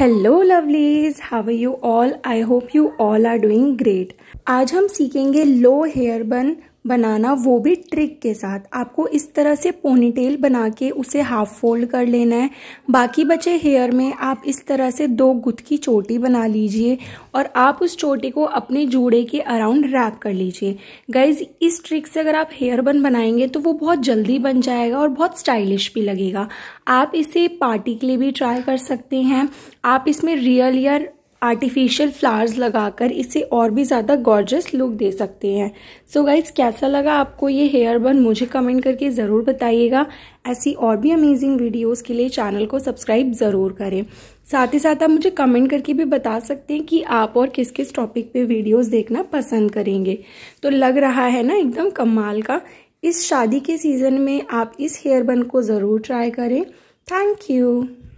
hello lovelies how you all I hope you all are doing great आज हम सीखेंगे लो hair बन बनाना वो भी ट्रिक के साथ आपको इस तरह से पोनीटेल बना के उसे हाफ फोल्ड कर लेना है बाकी बचे हेयर में आप इस तरह से दो गुथ की चोटी बना लीजिए और आप उस चोटी को अपने जूड़े के अराउंड रैप कर लीजिए गाइज इस ट्रिक से अगर आप हेयर बन बनाएंगे तो वो बहुत जल्दी बन जाएगा और बहुत स्टाइलिश भी लगेगा आप इसे पार्टी के लिए भी ट्राई कर सकते हैं आप इसमें रियल ईयर आर्टिफिशियल फ्लावर्स लगाकर इसे और भी ज़्यादा गॉर्जस लुक दे सकते हैं सो so गाइज कैसा लगा आपको ये हेयर बन मुझे कमेंट करके ज़रूर बताइएगा ऐसी और भी अमेजिंग वीडियोस के लिए चैनल को सब्सक्राइब ज़रूर करें साथ ही साथ आप मुझे कमेंट करके भी बता सकते हैं कि आप और किस किस टॉपिक पे वीडियोस देखना पसंद करेंगे तो लग रहा है ना एकदम कमाल का इस शादी के सीज़न में आप इस हेयर बन को ज़रूर ट्राई करें थैंक यू